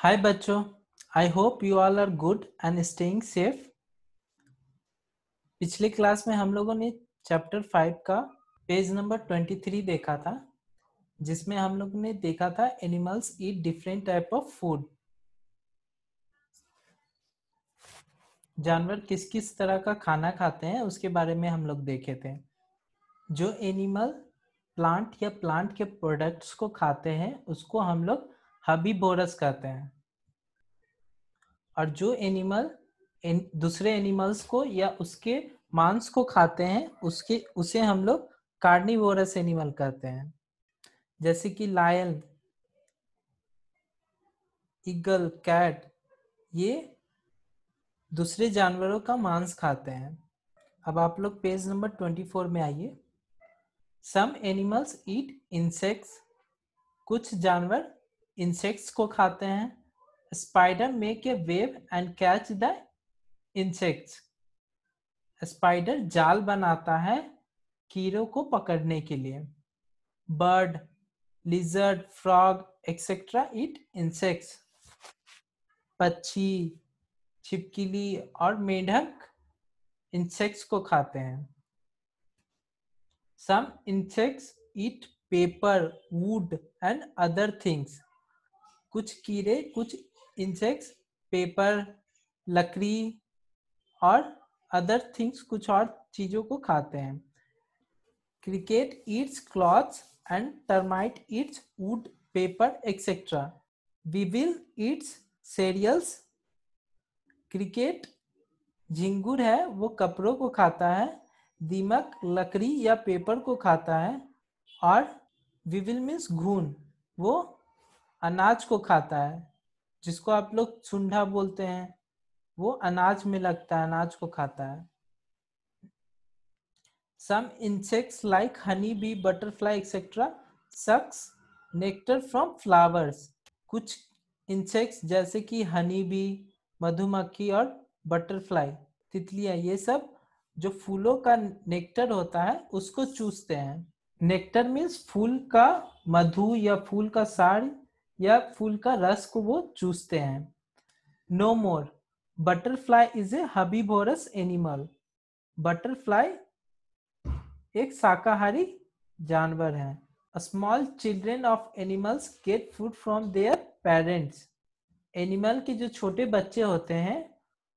हाय बच्चों I hope you all are good and staying safe पिछले class में हम लोगों ने चैप्टर फाइव का पेज नंबर ट्वेंटी थ्री देखा था जिसमें हम लोगों ने देखा था animals eat different type of food जानवर किस किस तरह का खाना खाते हैं उसके बारे में हम लोग देखे थे जो एनिमल प्लांट या प्लांट के प्रोडक्ट्स को खाते हैं उसको हम लोग बोरस कहते हैं और जो एनिमल एन, दूसरे एनिमल्स को या उसके मांस को खाते हैं उसके उसे हम लोग कार्निवोरस एनिमल कहते हैं जैसे कि लायन ईगल कैट ये दूसरे जानवरों का मांस खाते हैं अब आप लोग पेज नंबर ट्वेंटी फोर में आइए सम एनिमल्स ईट इंसेक्ट्स कुछ जानवर इंसेक्ट्स को खाते हैं spider make a web and catch the insects spider जाल बनाता है कीड़ों को पकड़ने के लिए bird lizard frog etcetera eat insects पक्षी छिपकली और मेंढक इंसेक्ट्स को खाते हैं some insects eat paper wood and other things कुछ कीड़े कुछ इंसेक्ट्स पेपर लकड़ी और अदर थिंग्स कुछ और चीजों को खाते हैं cricket eats clothes and termite eats wood paper etcetera weevil eats cereals cricket झिंगुर है वो कपड़ों को खाता है दीमक लकड़ी या पेपर को खाता है और विविल मीन्स घून वो अनाज को खाता है जिसको आप लोग सुंडा बोलते हैं वो अनाज में लगता है अनाज को खाता है some insects like honey bee butterfly etcetera sucks nectar from flowers कुछ इंसेक्ट्स जैसे कि हनी बी मधुमक्खी और बटरफ्लाई तितलियां ये सब जो फूलों का नेक्टर होता है उसको चूसते हैं नेक्टर मीन्स फूल का मधु या फूल का साड़ या फूल का रस को वो चूसते हैं no more butterfly is a herbivorous animal butterfly एक शाकाहारी जानवर है small children of animals get food from their parents animal के जो छोटे बच्चे होते हैं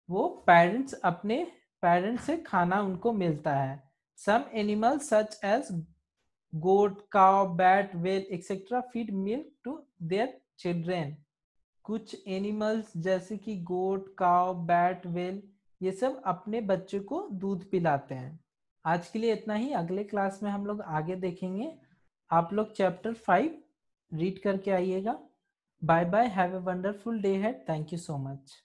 वो पेरेंट्स अपने पेरेंट्स से खाना उनको मिलता है some animals such as goat cow, bat whale etcetera feed milk to their children कुछ एनिमल्स जैसे कि गोट काव बैट वेल ये सब अपने बच्चे को दूध पिलाते हैं आज के लिए इतना ही अगले क्लास में हम लोग आगे देखेंगे आप लोग चैप्टर फाइव रीड करके आइएगा bye bye have a wonderful day ahead thank you so much